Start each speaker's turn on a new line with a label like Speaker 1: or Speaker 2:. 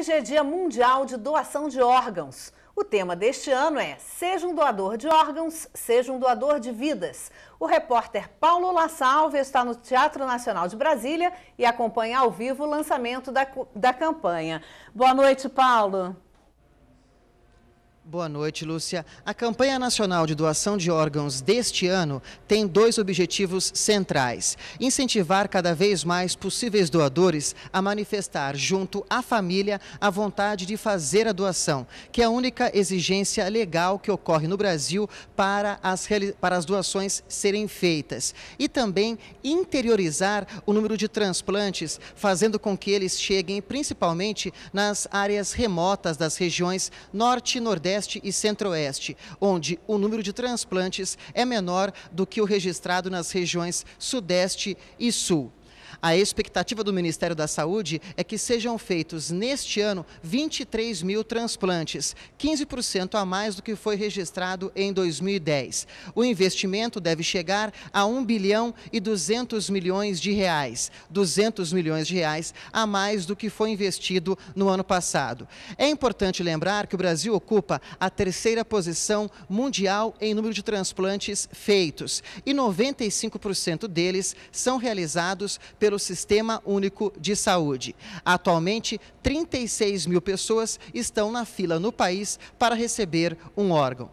Speaker 1: Hoje é Dia Mundial de Doação de Órgãos. O tema deste ano é Seja um doador de órgãos, seja um doador de vidas. O repórter Paulo La Salve está no Teatro Nacional de Brasília e acompanha ao vivo o lançamento da, da campanha. Boa noite, Paulo.
Speaker 2: Boa noite, Lúcia. A campanha nacional de doação de órgãos deste ano tem dois objetivos centrais: incentivar cada vez mais possíveis doadores a manifestar junto à família a vontade de fazer a doação, que é a única exigência legal que ocorre no Brasil para as, para as doações serem feitas, e também interiorizar o número de transplantes, fazendo com que eles cheguem principalmente nas áreas remotas das regiões norte e nordeste Nordeste e Centro-Oeste, onde o número de transplantes é menor do que o registrado nas regiões Sudeste e Sul. A expectativa do Ministério da Saúde é que sejam feitos neste ano 23 mil transplantes, 15% a mais do que foi registrado em 2010. O investimento deve chegar a 1 bilhão e 200 milhões de reais, 200 milhões de reais a mais do que foi investido no ano passado. É importante lembrar que o Brasil ocupa a terceira posição mundial em número de transplantes feitos e 95% deles são realizados pelo Sistema Único de Saúde. Atualmente, 36 mil pessoas estão na fila no país para receber um órgão.